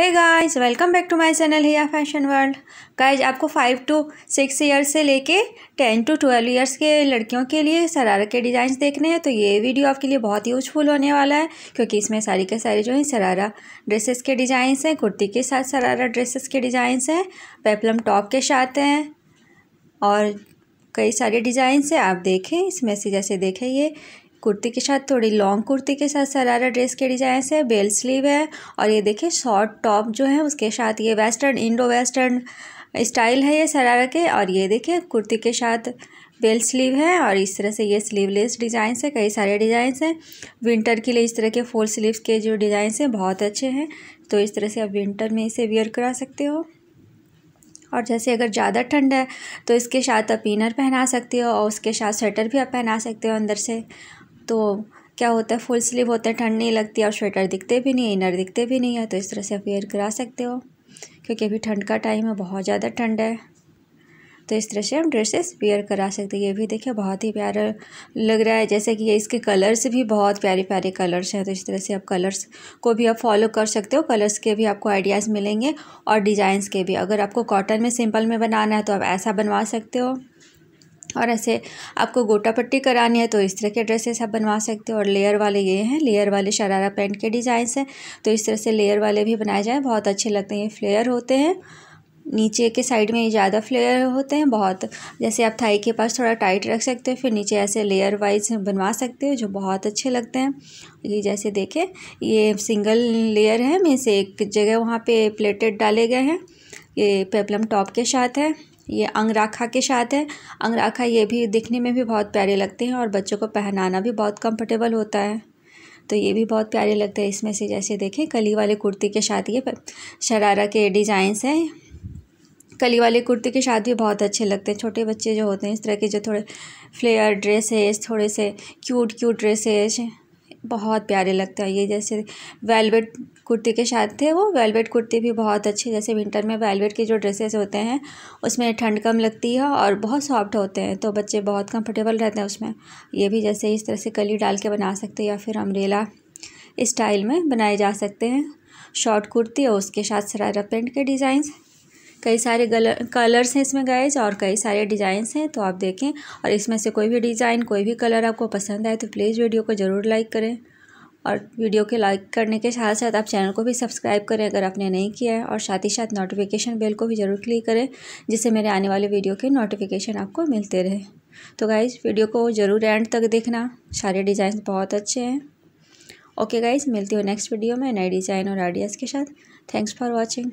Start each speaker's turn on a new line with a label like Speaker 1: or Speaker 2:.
Speaker 1: hey guys welcome back to my channel hair fashion world guys आपको five to six years से लेके ten to twelve years के लड़कियों के लिए सरारा के डिज़ाइन देखने हैं तो ये वीडियो आपके लिए बहुत यूजफुल होने वाला है क्योंकि इसमें सारी के सारे जो हैं शरारा ड्रेसेस के डिज़ाइंस हैं कुर्ती के साथ शरारा ड्रेसेस के डिज़ाइंस हैं पेपलम टॉप के साथ हैं और कई सारे डिजाइंस हैं आप देखें इसमें से जैसे देखें ये कुर्ती के साथ थोड़ी लॉन्ग कुर्ती के साथ सरारा ड्रेस के डिज़ाइन है बेल स्लीव है और ये देखिए शॉर्ट टॉप जो है उसके साथ ये वेस्टर्न इंडो वेस्टर्न स्टाइल है ये सरारा के और ये देखिए कुर्ती के साथ बेल स्लीव है और इस तरह से ये स्लीवलेस डिज़ाइंस है कई सारे डिज़ाइंस हैं विंटर के लिए इस तरह के फुल स्लीव्स के जो डिज़ाइंस हैं बहुत अच्छे हैं तो इस तरह से आप विंटर में इसे वेयर करा सकते हो और जैसे अगर ज़्यादा ठंड है तो इसके साथ आप इनर पहना सकते हो और उसके साथ स्वेटर भी आप पहना सकते हो अंदर से तो क्या होता है फुल स्लीव होता है ठंड नहीं लगती और स्वेटर दिखते भी नहीं इनर दिखते भी नहीं है तो इस तरह से आप वेयर करा सकते हो क्योंकि अभी ठंड का टाइम है बहुत ज़्यादा ठंड है तो इस तरह से हम ड्रेसेस वेयर करा सकते हैं ये भी देखिए बहुत ही प्यारा लग रहा है जैसे कि ये इसके कलर्स भी बहुत प्यारे प्यारे कलर्स हैं तो इस तरह से आप कलर्स को भी आप फॉलो कर सकते हो कलर्स के भी आपको आइडियाज़ मिलेंगे और डिज़ाइंस के भी अगर आपको कॉटन में सिंपल में बनाना है तो आप ऐसा बनवा सकते हो और ऐसे आपको गोटा पट्टी करानी है तो इस तरह के ड्रेसेस आप बनवा सकते हो और लेयर वाले ये हैं लेयर वाले शरारा पैंट के डिज़ाइंस हैं तो इस तरह से लेयर वाले भी बनाए जाएँ बहुत अच्छे लगते हैं ये फ्लेयर होते हैं नीचे के साइड में ये ज़्यादा फ्लेयर होते हैं बहुत जैसे आप थाई के पास थोड़ा टाइट रख सकते हो फिर नीचे ऐसे लेयर वाइज बनवा सकते हो जो बहुत अच्छे लगते हैं ये जैसे देखें ये सिंगल लेयर है से एक जगह वहाँ पे प्लेटेड डाले गए हैं ये पेपलम टॉप के साथ है ये अंगराखा के साथ है अंगराखा ये भी दिखने में भी बहुत प्यारे लगते हैं और बच्चों को पहनाना भी बहुत कंफर्टेबल होता है तो ये भी बहुत प्यारे लगते हैं इसमें से जैसे देखें कली वाले कुर्ती के साथ ये शरारा के डिज़ाइंस हैं कली वाले कुर्ती के साथ भी बहुत अच्छे लगते हैं छोटे बच्चे जो होते हैं इस तरह के जो थोड़े फ्लेयर ड्रेसेस थोड़े से क्यूट क्यूट ड्रेसेस बहुत प्यारे लगते हैं ये जैसे वेलवेट कुर्ती के साथ थे वो वेलवेट कुर्ती भी बहुत अच्छी जैसे विंटर में वेलवेट के जो ड्रेसेस होते हैं उसमें ठंड कम लगती है और बहुत सॉफ्ट होते हैं तो बच्चे बहुत कंफर्टेबल रहते हैं उसमें ये भी जैसे इस तरह से कली डाल के बना सकते हैं या फिर अम्ब्रेला स्टाइल में बनाए जा सकते हैं शॉर्ट कुर्ती और उसके साथ सरारा पेंट के डिज़ाइंस कई सारे कलर्स हैं इसमें गए और कई सारे डिज़ाइंस हैं तो आप देखें और इसमें से कोई भी डिज़ाइन कोई भी कलर आपको पसंद आए तो प्लीज़ वीडियो को ज़रूर लाइक करें और वीडियो के लाइक करने के साथ साथ आप चैनल को भी सब्सक्राइब करें अगर आपने नहीं किया है और साथ ही साथ नोटिफिकेशन बेल को भी ज़रूर क्लिक करें जिससे मेरे आने वाले वीडियो के नोटिफिकेशन आपको मिलते रहे तो गाइज़ वीडियो को ज़रूर एंड तक देखना सारे डिज़ाइन बहुत अच्छे हैं ओके गाइज़ मिलती हूँ नेक्स्ट वीडियो में नए डिज़ाइन और आइडियाज़ के साथ थैंक्स फॉर वॉचिंग